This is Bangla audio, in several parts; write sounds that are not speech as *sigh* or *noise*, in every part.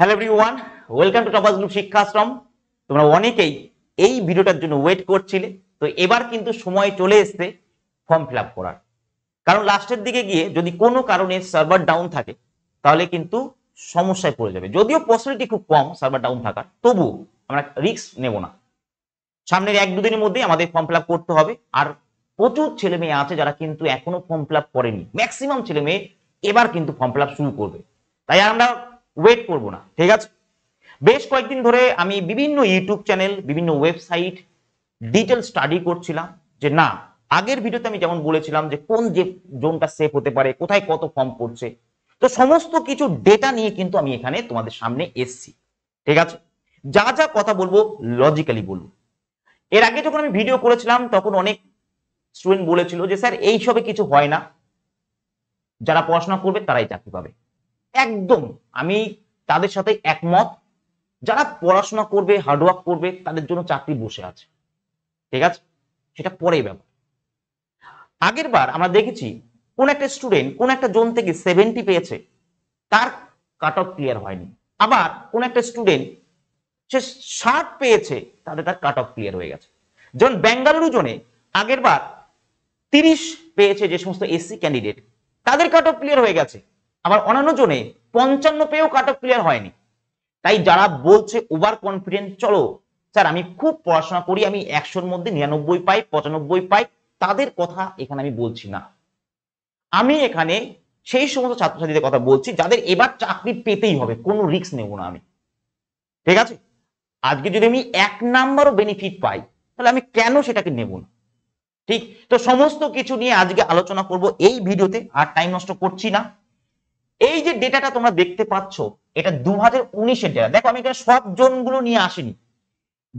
হ্যালো এভরিওয়ান ওয়েলকাম টু টপাস গ্রুপ শিক্ষাশ্রম তোমরা অনেকেই এই ভিডিওটার জন্য ওয়েট করছিলে তো এবার কিন্তু সময় চলে এসছে ফর্ম ফিল করার কারণ লাস্টের দিকে গিয়ে যদি কোনো কারণে সার্ভার ডাউন থাকে তাহলে কিন্তু সমস্যায় পড়ে যাবে যদিও পসিবিলিটি খুব কম সার্ভার ডাউন থাকার তবু আমরা রিস্ক নেব না সামনের এক দুদিনের মধ্যেই আমাদের ফর্ম ফিল করতে হবে আর প্রচুর ছেলে মেয়ে আছে যারা কিন্তু এখনো ফর্ম ফিল করেনি ম্যাক্সিমাম ছেলে মেয়ে এবার কিন্তু ফর্ম ফিল শুরু করবে তাই আমরা ওয়েট করব না ঠিক আছে বেশ কয়েকদিন ধরে আমি বিভিন্ন ইউটিউব চ্যানেল বিভিন্ন ওয়েবসাইট ডিটেল স্টাডি করছিলাম যে না আগের ভিডিওতে আমি যেমন বলেছিলাম যে কোন যে জোনটা সেফ হতে পারে কোথায় কত ফর্ম পড়ছে তো সমস্ত কিছু ডেটা নিয়ে কিন্তু আমি এখানে তোমাদের সামনে এসছি ঠিক আছে যা যা কথা বলবো লজিক্যালি বলবো এর আগে যখন আমি ভিডিও করেছিলাম তখন অনেক স্টুডেন্ট বলেছিল যে স্যার এইসবে কিছু হয় না যারা পড়াশোনা করবে তারাই চাকরি পাবে একদম আমি তাদের সাথে একমত যারা পড়াশোনা করবে হার্ডওয়ার্ক করবে তাদের জন্য চাকরি বসে আছে ঠিক আছে সেটা পরেই ব্যাপার আগের বার আমরা দেখেছি কোন একটা স্টুডেন্ট কোন একটা জোন থেকে সেভেন্টি পেয়েছে তার কাট অফ ক্লিয়ার হয়নি আবার কোন একটা স্টুডেন্ট সে ষাট পেয়েছে তাদের তার কাট অফ ক্লিয়ার হয়ে গেছে যেমন বেঙ্গালুরু জোনে আগের বার তিরিশ পেয়েছে যে সমস্ত এসসি ক্যান্ডিডেট তাদের কাট অফ ক্লিয়ার হয়ে গেছে আবার অন্যান্য জনে পঞ্চান্ন পেয়েও কাট অফ ক্লিয়ার হয়নি তাই যারা বলছে ওভার কনফিডেন্ট চলো স্যার আমি খুব পড়াশোনা করি আমি একশোর মধ্যে নিরানব্বই পাই পঁচানব্বই পাই তাদের কথা এখানে আমি বলছি না আমি এখানে সেই সমস্ত ছাত্রছাত্রীদের কথা বলছি যাদের এবার চাকরি পেতেই হবে কোনো রিস্ক নেব না আমি ঠিক আছে আজকে যদি আমি এক নাম্বারও বেনিফিট পাই তাহলে আমি কেন সেটাকে নেব না ঠিক তো সমস্ত কিছু নিয়ে আজকে আলোচনা করব এই ভিডিওতে আর টাইম নষ্ট করছি না এই যে ডেটাটা তোমরা দেখতে পাচ্ছ এটা দু হাজার উনিশের ডেটা দেখো আমি এখানে সব জোনগুলো নিয়ে আসিনি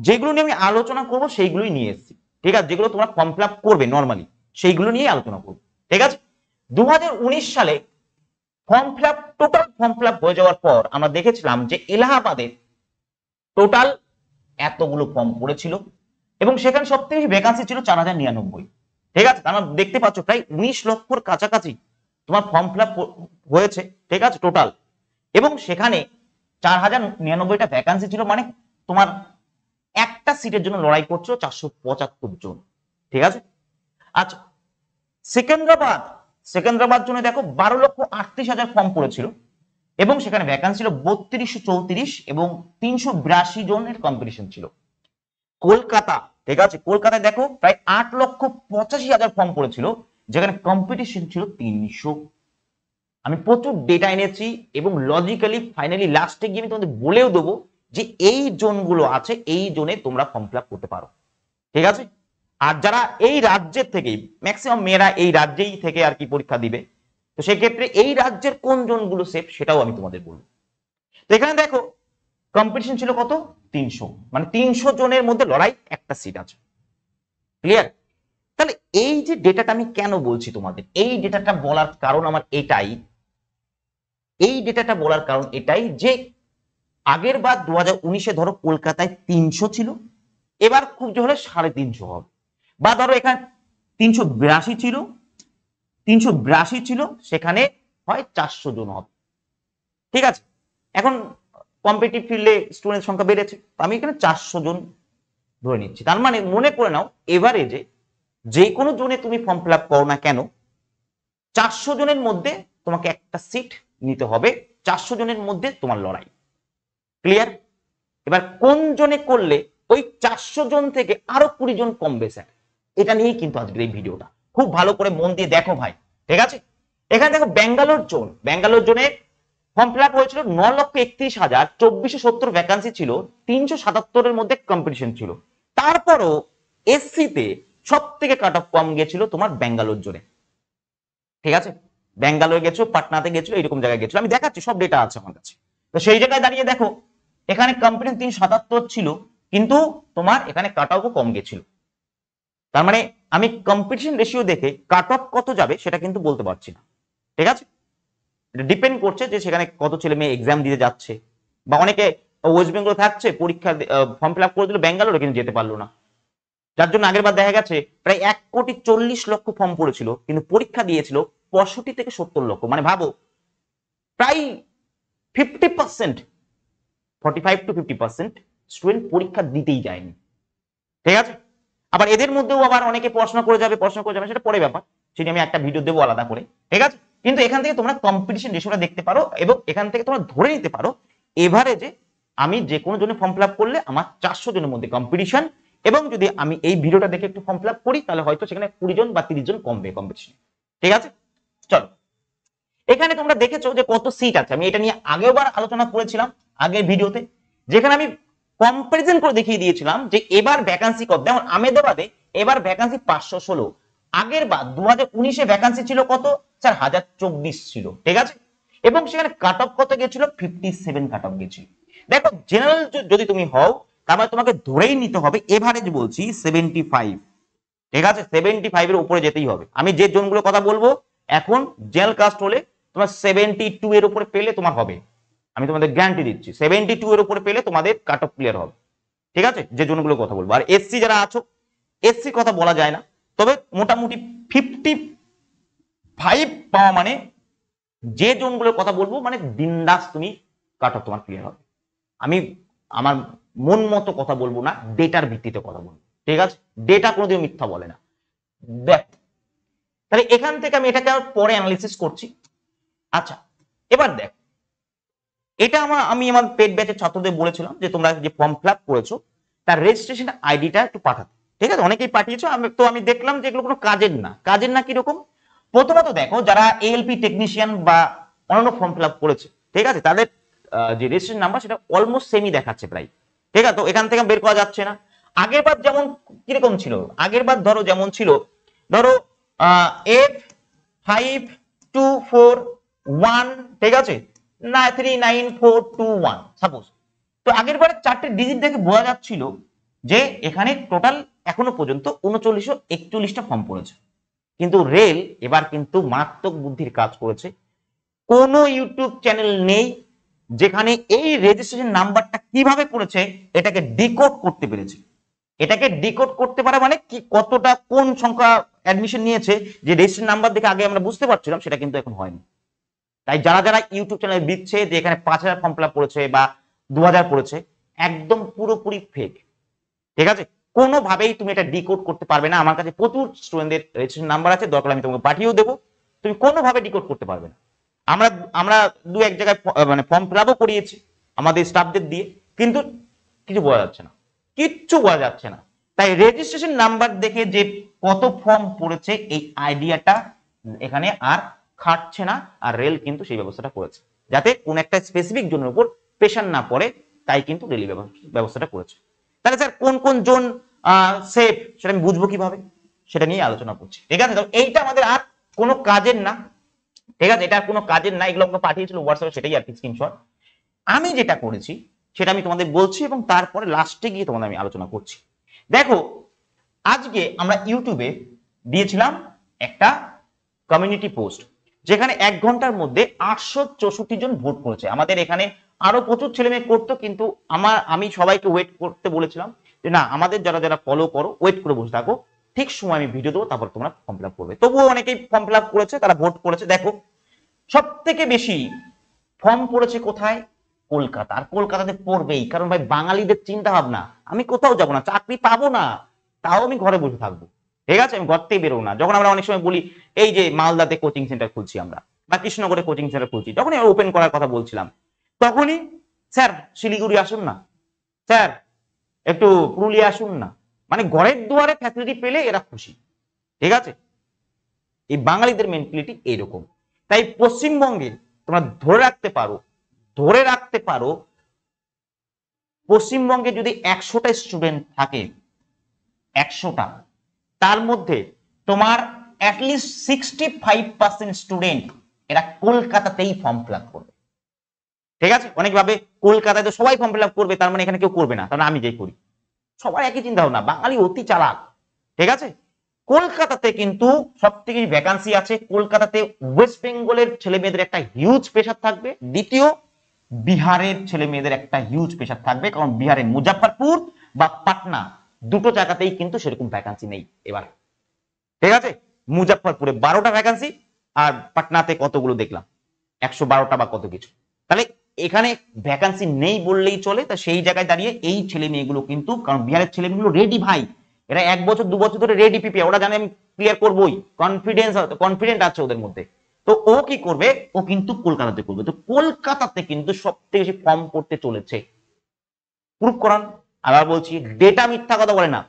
যেগুলো নিয়ে আমি আলোচনা করব সেইগুলোই নিয়ে এসেছি ঠিক আছে যেগুলো তোমরা ফর্ম ফিল করবে নর্মালি সেইগুলো নিয়ে আলোচনা করবো ঠিক আছে দু সালে form fill total form fill হয়ে যাওয়ার পর আমরা দেখেছিলাম যে এলাহাবাদে টোটাল এতগুলো ফর্ম পড়েছিল এবং সেখানে সব থেকে বেশি ভ্যাকান্সি ছিল চার হাজার নিরানব্বই ঠিক আছে আমরা দেখতে পাচ্ছ প্রায় উনিশ লক্ষর কাছাকাছি তোমার ফর্ম ফিল হয়েছে ঠিক আছে টোটাল এবং সেখানে চার হাজার নিরানব্বইটা ভ্যাকান্সি ছিল মানে তোমার একটা সিটের জন্য লড়াই করছো চারশো পঁচাত্তর জন ঠিক আছে আচ্ছা সেকেন্দ্রাবাদ সেকেন্দ্রাবাদ জন্য দেখো বারো লক্ষ আটত্রিশ হাজার ফর্ম পড়েছিল এবং সেখানে ভ্যাকান্সি ছিল বত্রিশশো চৌত্রিশ এবং তিনশো বিরাশি জনের কম্পিটিশন ছিল কলকাতা ঠিক আছে কলকাতায় দেখো প্রায় আট লক্ষ পঁচাশি হাজার ফর্ম পড়েছিল যেখানে কম্পিটিশন ছিল তিনশো আমি প্রচুর ডেটা এনেছি এবং লজিক্যালি ফাইনালি লাস্টে গিয়ে আমি তোমাদের বলেও দেবো যে এই জোনগুলো আছে এই জোনে তোমরা ফর্ম ফিল করতে পারো ঠিক আছে আর যারা এই রাজ্যের থেকেই ম্যাক্সিমাম মেয়েরা এই রাজ্যেই থেকে আর কি পরীক্ষা দিবে তো সেক্ষেত্রে এই রাজ্যের কোন জোনগুলো সেফ সেটাও আমি তোমাদের বলবো তো এখানে দেখো কম্পিটিশন ছিল কত তিনশো মানে তিনশো জনের মধ্যে লড়াই একটা সিট আছে ক্লিয়ার তাহলে এই যে ডেটাটা আমি কেন বলছি তোমাদের এই ডেটাটা বলার কারণ আমার এটাই এই ডেটাটা বলার কারণ এটাই যে আগের বার দু হাজার উনিশে ধরো কলকাতায় তিনশো ছিল এবার খুব জোরে সাড়ে তিনশো হবে বা ধরো এখানে তিনশো বিরাশি ছিল তিনশো বিরাশি ছিল সেখানে হয় চারশো জন হবে ঠিক আছে এখন কম্পিটিভ ফিল্ডে স্টুডেন্ট সংখ্যা বেড়েছে আমি এখানে চারশো জন ধরে নিচ্ছি তার মানে মনে করে নাও এভারেজে যে কোনো জোনে তুমি ফর্ম ফিল আপ করো না কেন চারশো জনের মধ্যে তোমাকে একটা সিট নিতে হবে চারশো জনের মধ্যে তোমার লড়াই ক্লিয়ার এবার কোন জনে করলে ওই চারশো জন থেকে আরো কুড়ি জন কমবে স্যার এটা নিয়েই কিন্তু আজকের এই ভিডিওটা খুব ভালো করে মন দিয়ে দেখো ভাই ঠিক আছে এখানে দেখো ব্যাঙ্গালোর জোন ব্যাঙ্গালোর জোনে ফর্ম ফিল আপ হয়েছিল ন লক্ষ একত্রিশ হাজার চব্বিশশো সত্তর ভ্যাকান্সি ছিল তিনশো সাতাত্তরের মধ্যে কম্পিটিশন ছিল তারপরও এসসিতে সব থেকে কাট অফ কম গেছিল তোমার ব্যাঙ্গালোর জোরে ঠিক আছে ব্যাঙ্গালোর গেছো পাটনাতে গেছো এইরকম জায়গায় গেছিল আমি দেখাচ্ছি সব ডেটা আছে আমার কাছে তো সেই জায়গায় দাঁড়িয়ে দেখো এখানে কম্পিটিশন তিন সাতাত্তর ছিল কিন্তু তোমার এখানে কাট অফও কম গেছিল তার মানে আমি কম্পিটিশন রেশিও দেখে কাট অফ কত যাবে সেটা কিন্তু বলতে পারছি না ঠিক আছে এটা ডিপেন্ড করছে যে সেখানে কত ছেলে মেয়ে এক্সাম দিতে যাচ্ছে বা অনেকে ওয়েস্ট বেঙ্গল থাকছে পরীক্ষা ফর্ম ফিল আপ করে দিল ব্যাঙ্গালোরে কিন্তু যেতে পারলো না যার জন্য আগের বার দেখা গেছে প্রায় এক কোটি চল্লিশ লক্ষ ফর্ম পড়েছিল কিন্তু পরীক্ষা দিয়েছিল পঁয়ষট্টি থেকে সত্তর লক্ষ মানে ভাবো প্রায় fifty percent forty five to fifty percent student পরীক্ষা দিতেই যায়নি ঠিক আছে আবার এদের মধ্যেও আবার অনেকে পড়াশোনা করে যাবে পড়াশোনা করে যাবে সেটা পরে ব্যাপার সেটা আমি একটা ভিডিও দেবো আলাদা করে ঠিক আছে কিন্তু এখান থেকে তোমরা কম্পিটিশন রেশোটা দেখতে পারো এবং এখান থেকে তোমরা ধরে নিতে পারো এভারেজে আমি যে কোনো জন্য ফর্ম ফিল করলে আমার চারশো জনের মধ্যে কম্পিটিশন এবং যদি আমি এই ভিডিওটা দেখে একটু ফর্ম ফিল করি তাহলে হয়তো সেখানে কুড়ি জন বা তিরিশ জন কমবে কম্পিটিশন ঠিক আছে চলো এখানে তোমরা দেখেছো যে কত সিট আছে আমি এটা নিয়ে আগেবার আলোচনা করেছিলাম আগের ভিডিওতে যেখানে আমি কম্পারিজন করে দেখিয়ে দিয়েছিলাম যে এবার ভ্যাকান্সি কত যেমন আমেদাবাদে এবার ভ্যাকান্সি পাঁচশো ষোলো আগের বার দু হাজার উনিশে ভ্যাকান্সি ছিল কত চার হাজার চব্বিশ ছিল ঠিক আছে এবং সেখানে কাট অফ কত গেছিল ফিফটি সেভেন কাট অফ গেছিল দেখো জেনারেল যদি তুমি হও তারপরে তোমাকে ধরেই নিতে হবে এভারেজ বলছি সেভেন্টি ফাইভ ঠিক আছে সেভেন্টি ফাইভের উপরে যেতেই হবে আমি যে জোনগুলোর কথা বলবো এখন জেল কাস্ট হলে তোমার সেভেন্টি টু এর উপরে পেলে তোমার হবে আমি তোমাদের গ্যারান্টি দিচ্ছি সেভেন্টি টু এর উপরে পেলে তোমাদের কাট অফ ক্লিয়ার হবে ঠিক আছে যে জোনগুলোর কথা বলবো আর এসসি যারা আছো এসসি কথা বলা যায় না তবে মোটামুটি ফিফটি ফাইভ পাওয়া মানে যে জোনগুলোর কথা বলবো মানে দিনদাস তুমি কাট অফ তোমার ক্লিয়ার হবে আমি আমার মন মতো কথা বলবো না ডেটার ভিত্তিতে কথা বলবো ঠিক আছে ডেটা কোনোদিন মিথ্যা বলে না দেখ তাহলে এখান থেকে আমি এটাকে পরে অ্যানালিসিস করছি আচ্ছা এবার দেখ এটা আমার আমি আমার পেট ব্যাচের ছাত্রদের বলেছিলাম যে তোমরা যে ফর্ম ফিল আপ করেছো তার রেজিস্ট্রেশন আইডিটা একটু পাঠাতে ঠিক আছে অনেকেই পাঠিয়েছো আমি তো আমি দেখলাম যে এগুলো কোনো কাজের না কাজের না কিরকম প্রথমত দেখো যারা এএলপি টেকনিশিয়ান বা অন্যান্য ফর্ম ফিল করেছে ঠিক আছে তাদের যে রেজিস্ট্রেশন নাম্বার সেটা অলমোস্ট সেমই দেখাচ্ছে প্রায় ঠিক আছে তো এখান থেকে বের করা যাচ্ছে না আগের বার যেমন কিরকম ছিল আগের বার ধরো যেমন ছিল ধরো F five two four one ঠিক আছে না three nine four two one suppose তো আগের বারে চারটে ডিজিট দেখে বোঝা যাচ্ছিল যে এখানে টোটাল এখনো পর্যন্ত উনচল্লিশশো একচল্লিশটা ফর্ম পড়েছে কিন্তু রেল এবার কিন্তু মারাত্মক বুদ্ধির কাজ করেছে কোনো ইউটিউব চ্যানেল নেই যেখানে এই রেজিস্ট্রেশন নাম্বারটা কিভাবে করেছে এটাকে ডিকোড করতে পেরেছে এটাকে ডিকোড করতে পারে মানে কি কতটা কোন সংখ্যা অ্যাডমিশন নিয়েছে যে রেজিস্ট্রেশন নাম্বার দেখে আগে আমরা বুঝতে পারছিলাম সেটা কিন্তু এখন হয়নি তাই যারা যারা ইউটিউব চ্যানেলে দিচ্ছে যে এখানে পাঁচ হাজার ফর্ম ফিলাপ পড়েছে বা দু হাজার পড়েছে একদম পুরোপুরি ফেক ঠিক আছে কোনোভাবেই তুমি এটা ডিকোড করতে পারবে না আমার কাছে প্রচুর স্টুডেন্টদের রেজিস্ট্রেশন নাম্বার আছে দরকার আমি তোমাকে পাঠিয়েও দেবো তুমি কোনোভাবে ডিকোড করতে পারবে না আমরা আমরা দু এক জায়গায় মানে ফর্ম ফিল করিয়েছি আমাদের স্টাফদের দিয়ে কিন্তু কিছু বোঝা যাচ্ছে না কিচ্ছু বোঝা যাচ্ছে না তাই রেজিস্ট্রেশন নাম্বার দেখে যে কত ফর্ম পড়েছে এই আইডিয়াটা এখানে আর খাটছে না আর রেল কিন্তু সেই ব্যবস্থাটা করেছে যাতে কোন একটা স্পেসিফিক জোনের উপর প্রেশার না পড়ে তাই কিন্তু রেল ব্যবস্থাটা করেছে তাহলে স্যার কোন কোন জোন সেফ সেটা আমি বুঝবো কিভাবে সেটা নিয়ে আলোচনা করছি ঠিক আছে এইটা আমাদের আর কোনো কাজের না ঠিক আছে এটা কোনো কাজের না এগুলো আমাকে পাঠিয়েছিল হোয়াটসঅ্যাপে সেটাই আর কি স্ক্রিনশট আমি যেটা করেছি সেটা আমি তোমাদের বলছি এবং তারপরে লাস্টে গিয়ে তোমাদের আমি আলোচনা করছি দেখো আজকে আমরা ইউটিউবে দিয়েছিলাম একটা কমিউনিটি পোস্ট যেখানে এক ঘন্টার মধ্যে আটশো চৌষট্টি জন ভোট করেছে আমাদের এখানে আরো প্রচুর ছেলে মেয়ে করতো কিন্তু আমার আমি সবাইকে ওয়েট করতে বলেছিলাম যে না আমাদের যারা যারা ফলো করো ওয়েট করে বসে থাকো ঠিক সময় আমি ভিডিও দেবো তারপর তোমরা ফর্ম ফিল করবে তবুও অনেকেই ফর্ম ফিল করেছে তারা ভোট করেছে দেখো সব থেকে বেশি ফর্ম পড়েছে কোথায় কলকাতা আর কলকাতাতে পড়বেই কারণ ভাই বাঙালিদের চিন্তা ভাবনা আমি কোথাও যাব না চাকরি পাবো না তাও আমি ঘরে বসে থাকবো ঠিক আছে আমি ঘর থেকে বেরোবো না যখন আমরা অনেক সময় বলি এই যে মালদাতে কোচিং সেন্টার খুলছি আমরা বা কৃষ্ণনগরে কোচিং সেন্টার খুলছি যখনই ওপেন করার কথা বলছিলাম তখনই স্যার শিলিগুড়ি আসুন না স্যার একটু পুরুলিয়া আসুন না মানে ঘরের দুয়ারে ফ্যাসিলিটি পেলে এরা খুশি ঠিক আছে এই বাঙালিদের মেন্টালিটি এইরকম তাই পশ্চিমবঙ্গে তোমরা ধরে রাখতে পারো ধরে রাখতে পারো পশ্চিমবঙ্গে যদি একশোটা স্টুডেন্ট থাকে একশোটা তার মধ্যে তোমার সিক্সটি ফাইভ পার্সেন্ট স্টুডেন্ট এরা কলকাতাতেই ফর্ম ফিল আপ করবে ঠিক আছে অনেকভাবে কলকাতায় তো সবাই ফর্ম ফিল আপ করবে তার মানে এখানে কেউ করবে না কারণ মানে আমি যেই করি সবার একই চিন্তা ভাবনা বাঙালি অতি চালাক ঠিক আছে কলকাতাতে কিন্তু সব থেকে ভ্যাকান্সি আছে কলকাতাতে ওয়েস্ট বেঙ্গলের ছেলে মেয়েদের একটা হিউজ প্রেশার থাকবে দ্বিতীয় বিহারের ছেলে মেয়েদের একটা হিউজ প্রেশার থাকবে কারণ বিহারের মুজাফরপুর বা পাটনা দুটো জায়গাতেই কিন্তু সেরকম ভ্যাকান্সি নেই এবার ঠিক আছে মুজাফরপুরে বারোটা ভ্যাকান্সি আর পাটনাতে কতগুলো দেখলাম একশো বারোটা বা কত কিছু তাহলে এখানে ভ্যাকান্সি নেই বললেই চলে তা সেই জায়গায় দাঁড়িয়ে এই ছেলে মেয়েগুলো কিন্তু কারণ বিহারের ছেলে মেয়েগুলো রেডি ভাই এরা এক বছর দু বছর ধরে রেডি পিপি ওরা জানে আমি ক্লিয়ার করবোই কনফিডেন্স কনফিডেন্ট আছে ওদের মধ্যে তো ও কি করবে ও কিন্তু কলকাতাতে করবে তো কলকাতাতে কিন্তু সব থেকে বেশি ফর্ম করতে চলেছে প্রুফ করান আবার বলছি ডেটা মিথ্যা কথা বলে না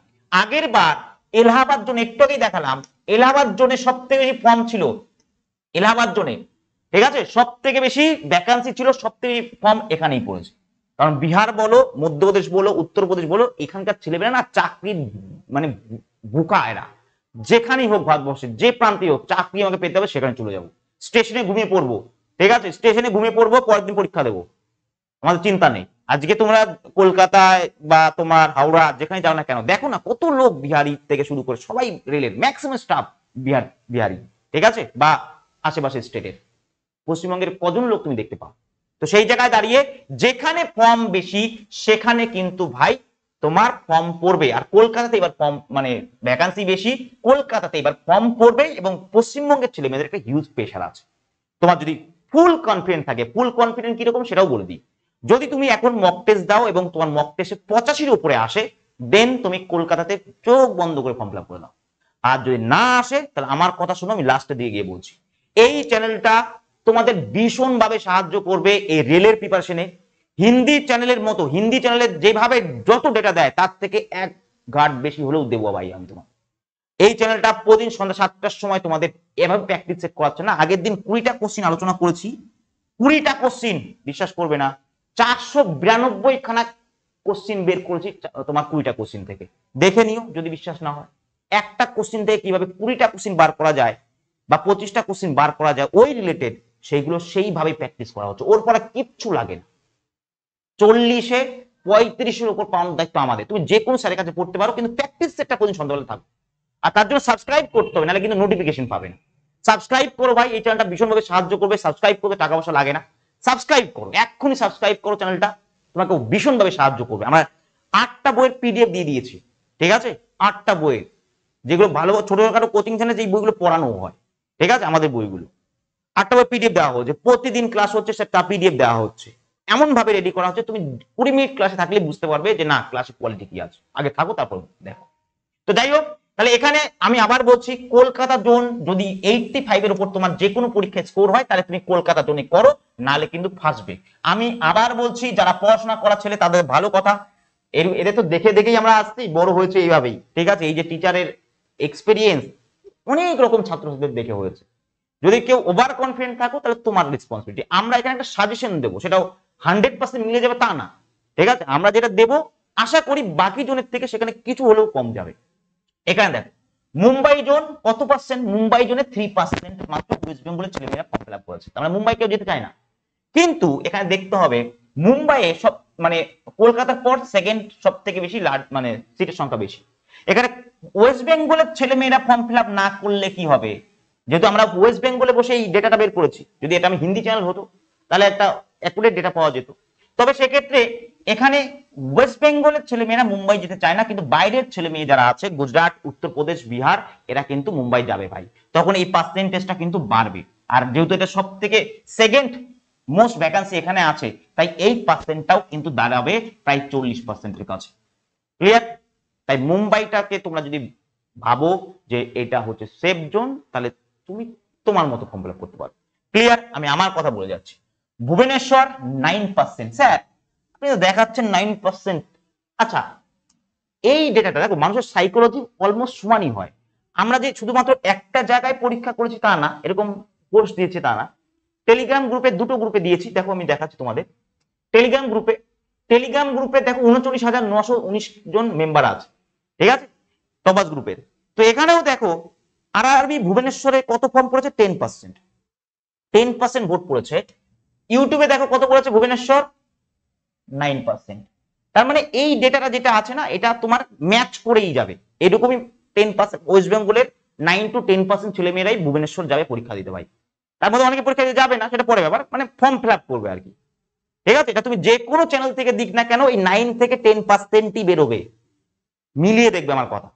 আগের বার এলাহাবাদ জোনে একটু আগেই দেখালাম এলাহাবাদ জোনে সব থেকে বেশি ফর্ম ছিল এলাহাবাদ জোনে ঠিক আছে সব থেকে বেশি ভ্যাকান্সি ছিল সব থেকে ফর্ম এখানেই পড়েছে কারণ বিহার বলো মধ্যপ্রদেশ বলো উত্তরপ্রদেশ বলো এখানকার ছেলেমেয়েরা না চাকরির মানে বুকা এরা যেখানেই হোক ভারতবর্ষে যে প্রান্তে হোক চাকরি আমাকে পেতে হবে সেখানে চলে যাব স্টেশনে ঘুমিয়ে পড়বো ঠিক আছে স্টেশনে ঘুমিয়ে পড়বো পরের দিন পরীক্ষা দেবো আমাদের চিন্তা নেই আজকে তোমরা কলকাতায় বা তোমার হাওড়া যেখানে যাও না কেন দেখো না কত লোক বিহারি থেকে শুরু করে সবাই রেলের ম্যাক্সিমাম স্টাফ বিহার বিহারি ঠিক আছে বা আশেপাশের স্টেটের পশ্চিমবঙ্গের কজন লোক তুমি দেখতে পাও তো সেই জায়গায় দাঁড়িয়ে যেখানে ফর্ম বেশি সেখানে কিন্তু ভাই তোমার ফর্ম পড়বে আর কলকাতাতে এবার ফর্ম মানে ভ্যাকান্সি বেশি কলকাতাতে এবার ফর্ম পড়বে এবং পশ্চিমবঙ্গের ছেলে মেয়েদের একটা হিউজ প্রেশার আছে তোমার যদি ফুল কনফিডেন্ট থাকে ফুল কনফিডেন্ট কিরকম সেটাও বলে দিই যদি তুমি এখন মক টেস্ট দাও এবং তোমার মক টেস্টে পঁচাশির উপরে আসে দেন তুমি কলকাতাতে চোখ বন্ধ করে ফর্ম ফিল করে দাও আর যদি না আসে তাহলে আমার কথা শুনো আমি লাস্টের দিকে গিয়ে বলছি এই চ্যানেলটা তোমাদের ভীষণভাবে সাহায্য করবে এই রেলের প্রিপারেশনে হিন্দি চ্যানেলের মতো হিন্দি চ্যানেলে যেভাবে যত ডেটা দেয় তার থেকে এক ঘাট বেশি হলেও দেবো ভাই আমি তোমার এই চ্যানেলটা প্রতিদিন সন্ধ্যা সাতটার সময় তোমাদের এভাবে প্র্যাকটিস চেক করাচ্ছে না আগের দিন কুড়িটা কোশ্চিন আলোচনা করেছি কুড়িটা কোশ্চিন বিশ্বাস করবে না চারশো বিরানব্বই খানা কোশ্চিন বের করেছি তোমার কুড়িটা কোশ্চিন থেকে দেখে নিও যদি বিশ্বাস না হয় একটা কোশ্চিন থেকে কিভাবে কুড়িটা কোশ্চিন বার করা যায় বা পঁচিশটা কোশ্চিন বার করা যায় ওই রিলেটেড সেইগুলো সেইভাবে প্র্যাকটিস করা হচ্ছে ওর পরে কিচ্ছু লাগে না চল্লিশে পঁয়ত্রিশের উপর পাওয়ানোর দায়িত্ব আমাদের তুমি যে কোনো স্যারের কাছে পড়তে পারো কিন্তু প্র্যাকটিস সেটটা কোন সন্ধ্যাবেলা থাকবে আর তার জন্য সাবস্ক্রাইব করতে হবে নাহলে কিন্তু নোটিফিকেশন পাবে না সাবস্ক্রাইব করো ভাই এই চ্যানেলটা ভীষণভাবে সাহায্য করবে সাবস্ক্রাইব করবে টাকা পয়সা লাগে না সাবস্ক্রাইব করো এক্ষুনি সাবস্ক্রাইব করো চ্যানেলটা তোমাকে ভীষণভাবে সাহায্য করবে আমরা আটটা বইয়ের পিডিএফ দিয়ে দিয়েছি ঠিক আছে আটটা বইয়ের যেগুলো ভালো ছোটখাটো কোচিং চ্যানেল যে বইগুলো পড়ানো হয় ঠিক আছে আমাদের বইগুলো আটটা পিডিএফ দেওয়া হচ্ছে প্রতিদিন ক্লাস হচ্ছে সেটা পিডিএফ দেওয়া হচ্ছে এমন ভাবে রেডি করা হচ্ছে তুমি কুড়ি মিনিট ক্লাসে থাকলে বুঝতে পারবে যে না ক্লাসের কোয়ালিটি কি আছে আগে থাকো তারপর দেখো তো যাই হোক তাহলে এখানে আমি আবার বলছি কলকাতা জোন যদি এইটটি ফাইভ এর উপর তোমার যে কোনো পরীক্ষায় স্কোর হয় তাহলে তুমি কলকাতা জোনে করো নালে কিন্তু ফাঁসবে আমি আবার বলছি যারা পড়াশোনা করা ছেলে তাদের ভালো কথা এর এদের তো দেখে দেখেই আমরা আসছি বড় হয়েছে এইভাবেই ঠিক আছে এই যে টিচারের এক্সপিরিয়েন্স অনেক রকম ছাত্রদের দেখে হয়েছে যদি কেউ ওভার কনফিডেন্ট থাকো তাহলে তোমার রেসপন্সিবিলিটি আমরা এখানে একটা সাজেশন দেবো সেটাও হান্ড্রেড পার্সেন্ট মিলে যাবে তা না ঠিক আছে আমরা যেটা দেবো আশা করি বাকি জনের থেকে সেখানে কিছু হলেও কম যাবে এখানে দেখো মুম্বাই জোন কত পার্সেন্ট মুম্বাই জোনে থ্রি পার্সেন্ট মাত্র ওয়েস্ট বেঙ্গলের ছেলেমেয়েরা ফর্ম ফিল আপ করেছে তার মানে মুম্বাই কেউ যেতে চায় না কিন্তু এখানে দেখতে হবে মুম্বাইয়ে সব মানে কলকাতার পর সেকেন্ড সব থেকে বেশি মানে সিটের সংখ্যা বেশি এখানে ওয়েস্ট বেঙ্গলের ছেলেমেয়েরা ফর্ম ফিল আপ না করলে কি হবে যেহেতু আমরা ওয়েস্ট বেঙ্গলে বসে এই ডেটাটা বের করেছি যদি এটা আমি হিন্দি চ্যানেল হতো তাহলে একটা অ্যাকুরেট ডেটা পাওয়া যেত তবে সেক্ষেত্রে এখানে ওয়েস্ট বেঙ্গলের ছেলে মেয়েরা মুম্বাই যেতে চায় না কিন্তু বাইরের ছেলে মেয়ে যারা আছে গুজরাট উত্তরপ্রদেশ বিহার এরা কিন্তু মুম্বাই যাবে ভাই তখন এই পার্সেন্টেজটা কিন্তু বাড়বে আর যেহেতু এটা সব থেকে সেকেন্ড মোস্ট ভ্যাকান্সি এখানে আছে তাই এই পার্সেন্টটাও কিন্তু দাঁড়াবে প্রায় চল্লিশ পার্সেন্টের কাছে ক্লিয়ার তাই মুম্বাইটাকে তোমরা যদি ভাবো যে এটা হচ্ছে সেফ জোন তাহলে তুমি তোমার মতো ফর্ম ফিল করতে পারো ক্লিয়ার আমি আমার কথা বলে যাচ্ছি ভুবনেশ্বর নাইন পার্সেন্ট স্যার আপনি দেখাচ্ছেন নাইন পার্সেন্ট আচ্ছা এই ডেটাটা দেখো মানুষের সাইকোলজি অলমোস্ট সমানই হয় আমরা যে শুধুমাত্র একটা জায়গায় পরীক্ষা করেছি তা না এরকম কোর্স দিয়েছি তা না টেলিগ্রাম গ্রুপে দুটো গ্রুপে দিয়েছি দেখো আমি দেখাচ্ছি তোমাদের টেলিগ্রাম গ্রুপে টেলিগ্রাম গ্রুপে দেখো উনচল্লিশ হাজার নশো উনিশ জন মেম্বার আছে ঠিক আছে তবাজ গ্রুপের তো এখানেও দেখো আর আরবি ভুবনেশ্বরে কত ফর্ম করেছে ten percent ten percent vote পড়েছে ইউটিউবে দেখো কত পড়েছে ভুবনেশ্বর নাইন পার্সেন্ট তার মানে এই ডেটাটা যেটা আছে না এটা তোমার ম্যাচ করেই যাবে এরকমই টেন পার্সেন্ট ওয়েস্ট বেঙ্গলের নাইন টু টেন পার্সেন্ট ছেলেমেয়েরাই ভুবনেশ্বর যাবে পরীক্ষা দিতে ভাই তার মধ্যে অনেকে পরীক্ষা দিতে যাবে না সেটা পরে ব্যাপার মানে ফর্ম ফিল আপ করবে আর কি ঠিক আছে এটা তুমি যে কোনো চ্যানেল থেকে দিক না কেন এই নাইন থেকে টেন পার্সেন্টই বেরোবে মিলিয়ে দেখবে আমার কথা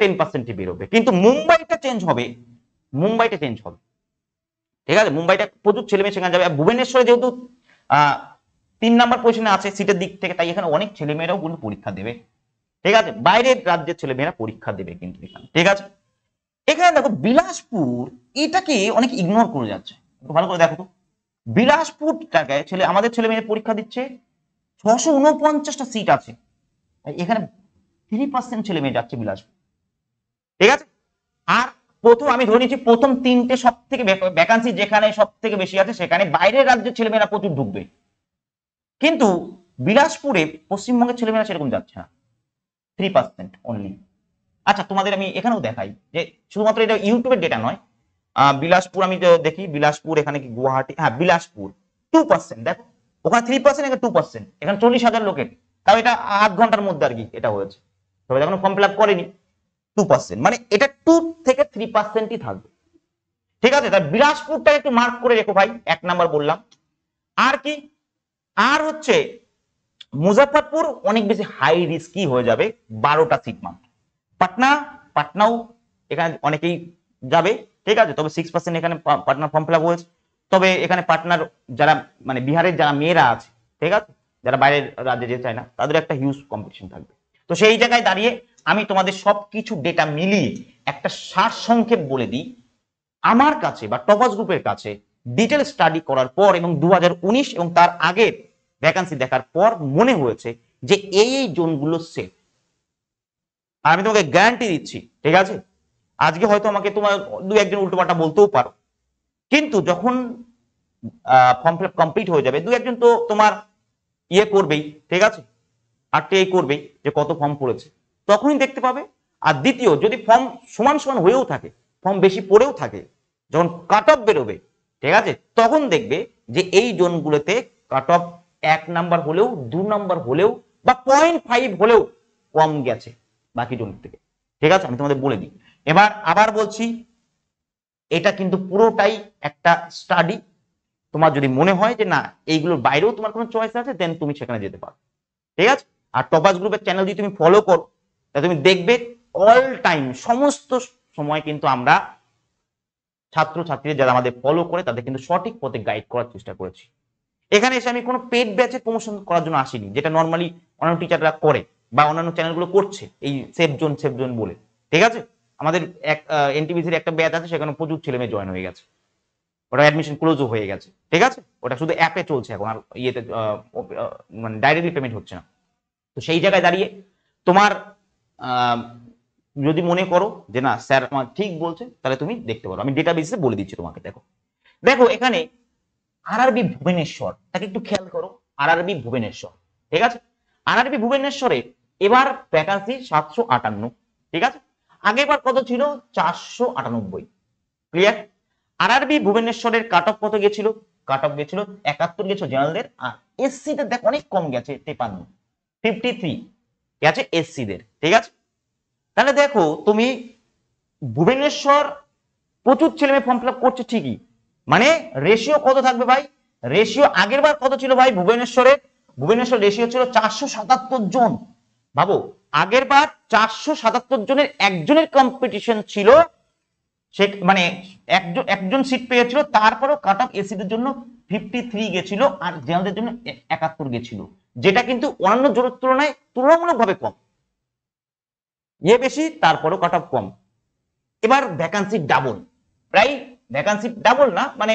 টেন বেরোবে কিন্তু মুম্বাইটা চেঞ্জ হবে মুম্বাইটা চেঞ্জ হবে ঠিক আছে মুম্বাইটা প্রচুর ছেলেমেয়ে সেখানে যাবে ভুবনেশ্বরে যেহেতু তিন নাম্বার পজিশনে আছে সিটের দিক থেকে তাই এখানে অনেক ছেলেমেয়েরাও কিন্তু পরীক্ষা দেবে ঠিক আছে বাইরের রাজ্যের ছেলেমেয়েরা পরীক্ষা দেবে কিন্তু এখানে ঠিক আছে এখানে দেখো বিলাসপুর এটাকে অনেক ইগনোর করে যাচ্ছে ভালো করে দেখো তো বিলাসপুর টাকায় ছেলে আমাদের ছেলে মেয়ে পরীক্ষা দিচ্ছে ছশো উনপঞ্চাশটা সিট আছে এখানে থ্রি পার্সেন্ট ছেলে মেয়ে যাচ্ছে বিলাসপুর ঠিক আছে আর প্রথম আমি ধরে নিচ্ছি প্রথম তিনটে সব থেকে ভ্যাকান্সি যেখানে সব থেকে বেশি আছে সেখানে বাইরের রাজ্যের ছেলেমেয়েরা প্রচুর ঢুকবে কিন্তু বিলাসপুরে পশ্চিমবঙ্গের ছেলেমেয়েরা সেরকম যাচ্ছে না থ্রি পার্সেন্ট অনলি আচ্ছা তোমাদের আমি এখানেও দেখাই যে শুধুমাত্র এটা ইউটিউবের ডেটা নয় আহ বিলাসপুর আমি দেখি বিলাসপুর এখানে কি গুয়াহাটি হ্যাঁ বিলাসপুর টু পার্সেন্ট দেখো ওখানে থ্রি পার্সেন্ট এখানে টু পার্সেন্ট এখানে চল্লিশ হাজার লোকের তাও এটা আধ ঘন্টার মধ্যে আর কি এটা হয়েছে সবাই এখনো ফর্ম ফিল আপ করেনি টু পার্সেন্ট মানে এটা টু থেকে থ্রি পার্সেন্টই থাকবে ঠিক আছে তার বিলাসপুরটাকে একটু মার্ক করে রেখো ভাই এক নাম্বার বললাম আর কি আর হচ্ছে মুজাফরপুর অনেক বেশি হাই রিস্কি হয়ে যাবে বারোটা সিট মাত্র পাটনা পাটনাও এখানে অনেকেই যাবে ঠিক আছে তবে সিক্স পার্সেন্ট এখানে পাটনার ফর্ম ফিল হয়েছে তবে এখানে পাটনার যারা মানে বিহারের যারা মেয়েরা আছে ঠিক আছে যারা বাইরের রাজ্যে যেতে চায় না তাদের একটা হিউজ কম্পিটিশন থাকবে তো সেই জায়গায় দাঁড়িয়ে আমি তোমাদের সব কিছু ডেটা মিলিয়ে একটা সার সংক্ষেপ বলে দিই আমার কাছে বা টপাস গ্রুপের কাছে ডিটেল স্টাডি করার পর এবং দু এবং তার আগের ভ্যাকান্সি দেখার পর মনে হয়েছে যে এই এই জোনগুলো সেফ আর আমি তোমাকে গ্যারান্টি দিচ্ছি ঠিক আছে আজকে হয়তো আমাকে তোমার দু একজন উল্টোপাল্টা বলতেও পারো কিন্তু যখন ফর্ম ফিল কমপ্লিট হয়ে যাবে দু একজন তো তোমার ইয়ে করবেই ঠিক আছে আর টে করবেই যে কত ফর্ম পড়েছে তখনই দেখতে পাবে আর দ্বিতীয় যদি ফর্ম সমান সমান হয়েও থাকে ফর্ম বেশি পড়েও থাকে যখন কাট অফ বেরোবে ঠিক আছে তখন দেখবে যে এই জোনগুলোতে কাট অফ এক নাম্বার হলেও দু নাম্বার হলেও বা পয়েন্ট ফাইভ হলেও কম গেছে বাকি জোন থেকে ঠিক আছে আমি তোমাদের বলে দিই এবার আবার বলছি এটা কিন্তু পুরোটাই একটা স্টাডি তোমার যদি মনে হয় যে না এইগুলোর বাইরেও তোমার কোনো চয়েস আছে দেন তুমি সেখানে যেতে পারো ঠিক আছে আর টপাস গ্রুপের চ্যানেল যদি তুমি ফলো করো তাহলে তুমি দেখবে অল টাইম সমস্ত সময় কিন্তু আমরা ছাত্র ছাত্রীদের যারা আমাদের ফলো করে তাদের কিন্তু সঠিক পথে গাইড করার চেষ্টা করেছি এখানে এসে আমি কোনো পেড ব্যাচে প্রমোশন করার জন্য আসিনি যেটা নর্মালি অন্যান্য টিচাররা করে বা অন্যান্য চ্যানেলগুলো করছে এই সেফ জোন সেফ জোন বলে ঠিক আছে আমাদের এক এনটিবিসির একটা ব্যাচ আছে সেখানে প্রচুর ছেলে মেয়ে জয়েন হয়ে গেছে ওটা অ্যাডমিশন ক্লোজও হয়ে গেছে ঠিক আছে ওটা শুধু অ্যাপে চলছে এখন আর ইয়েতে মানে ডাইরেক্টলি পেমেন্ট হচ্ছে না তো সেই জায়গায় দাঁড়িয়ে তোমার যদি মনে করো যে না স্যার আমার ঠিক বলছে তাহলে তুমি দেখতে পারো আমি ডেটা বেসে বলে দিচ্ছি তোমাকে দেখো দেখো এখানে আর আরআরবি ভুবনেশ্বর তাকে একটু খেয়াল করো আর আরআরবি ভুবনেশ্বর ঠিক আছে আর আরআরবি ভুবনেশ্বরে এবার ভ্যাকান্সি সাতশো আটান্ন ঠিক আছে আগেরবার কত ছিল চারশো আটানব্বই ক্লিয়ার আর আরআরবি ভুবনেশ্বরের কাট অফ কত গেছিল কাট অফ গেছিল একাত্তর গেছিল জেনারেলদের আর এসসিতে দেখ অনেক কম গেছে তেপান্ন তাহলে দেখো তুমি ভুবনেশ্বর প্রচুর ছেলে মেয়ে ফর্ম ফিল করছে ঠিকই মানে রেশিও কত থাকবে ভাই রেশিও আগের বার কত ছিল ভাই ভুবনেশ্বরে ভুবনেশ্বর রেশিও ছিল চারশো জন ভাবো আগের বার চারশো সাতাত্তর জনের একজনের কম্পিটিশন ছিল সে মানে একজন একজন সিট পেয়েছিল তারপরও কাট অফ এসিদের জন্য ফিফটি থ্রি গেছিল আর জেনারেলদের জন্য একাত্তর গেছিল যেটা কিন্তু অন্যান্য জোরের তুলনায় তুলনামূলকভাবে কম ইয়ে বেশি তারপরও কাট অফ কম এবার ভ্যাকান্সি ডাবল প্রায় ভ্যাকান্সি ডাবল না মানে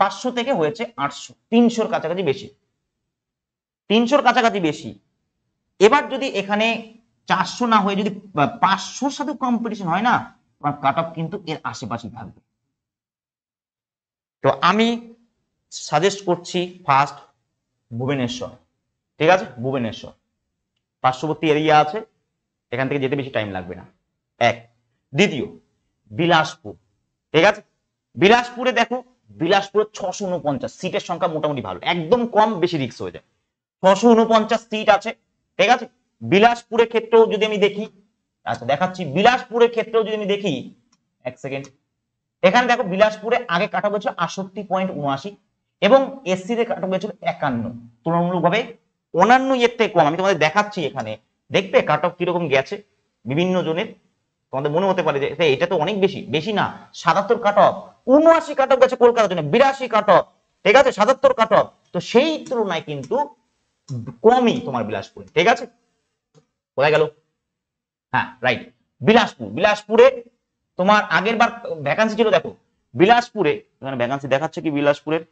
পাঁচশো থেকে হয়েছে আটশো তিনশোর কাছাকাছি বেশি তিনশোর কাছাকাছি বেশি এবার যদি এখানে চারশো না হয়ে যদি পাঁচশোর সাথে কম্পিটিশন হয় না তোমার কাট অফ কিন্তু এর আশেপাশেই থাকবে তো আমি সাজেস্ট করছি ফার্স্ট ভুবনেশ্বর ঠিক আছে ভুবনেশ্বর পার্শ্ববর্তী এরিয়া আছে এখান থেকে যেতে বেশি টাইম লাগবে না এক দ্বিতীয় বিলাসপুর ঠিক আছে বিলাসপুরে দেখো বিলাসপুরে ছশো উনপঞ্চাশ সিটের সংখ্যা মোটামুটি ভালো একদম কম বেশি রিক্স হয়ে যায় ছশো উনপঞ্চাশ সিট আছে ঠিক আছে বিলাসপুরের ক্ষেত্রেও যদি আমি দেখি আচ্ছা দেখাচ্ছি বিলাসপুরের ক্ষেত্রেও যদি আমি দেখি এক সেকেন্ড এখানে দেখো বিলাসপুরে আগে কাটা বলছে আটষট্টি পয়েন্ট উনআশি এবং এসসি তে কাট অফ গেছিল একান্ন তুলনামূলকভাবে অন্যান্য ইয়ের থেকে কম আমি তোমাদের দেখাচ্ছি এখানে দেখবে কাট অফ কিরকম গেছে বিভিন্ন জনের তোমাদের মনে হতে পারে যে এটা তো অনেক বেশি বেশি না সাতাত্তর কাট অফ উনআশি কাট অফ গেছে কলকাতার জন্য বিরাশি কাট অফ ঠিক আছে সাতাত্তর কাট অফ তো সেই তুলনায় কিন্তু কমই তোমার বিলাসপুরে ঠিক আছে কোথায় গেল হ্যাঁ রাইট বিলাসপুর বিলাসপুরে তোমার আগের বার ভ্যাকান্সি ছিল দেখো বিলাসপুরে ভ্যাকান্সি দেখাচ্ছে কি বিলাসপুরের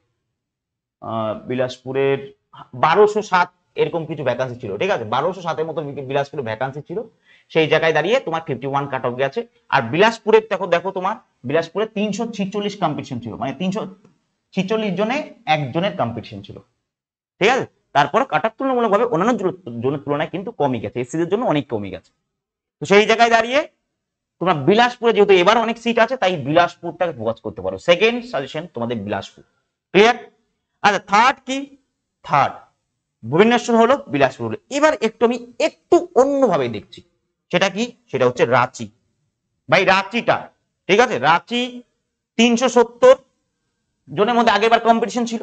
বিলাসপুরের বারোশো সাত এরকম কিছু ভ্যাকান্সি ছিল ঠিক আছে বারোশো সাতের মতো বিলাসপুরে ভ্যাকান্সি ছিল সেই জায়গায় দাঁড়িয়ে তোমার ফিফটি ওয়ান কাট অফ গেছে আর বিলাসপুরের দেখো দেখো তোমার বিলাসপুরে তিনশো ছিচল্লিশ কম্পিটিশন ছিল মানে তিনশো ছিচল্লিশ জনে একজনের কম্পিটিশন ছিল ঠিক আছে তারপর কাট অফ তুলনামূলকভাবে অন্যান্য জনের তুলনায় কিন্তু কমে গেছে এসসিদের জন্য অনেক কমে গেছে তো সেই জায়গায় দাঁড়িয়ে তোমরা বিলাসপুরে যেহেতু এবার অনেক সিট আছে তাই বিলাসপুরটাকে ফোকাস করতে পারো সেকেন্ড সাজেশন তোমাদের বিলাসপুর ক্লিয়ার আচ্ছা থার্ড কি থার্ড ভুবনেশ্বর হলো বিলাসপুর হলো এবার একটু আমি একটু অন্যভাবে দেখছি সেটা কি সেটা হচ্ছে রাঁচি ভাই রাঁচিটা ঠিক আছে রাঁচি তিনশো সত্তর জনের মধ্যে আগেরবার কম্পিটিশন ছিল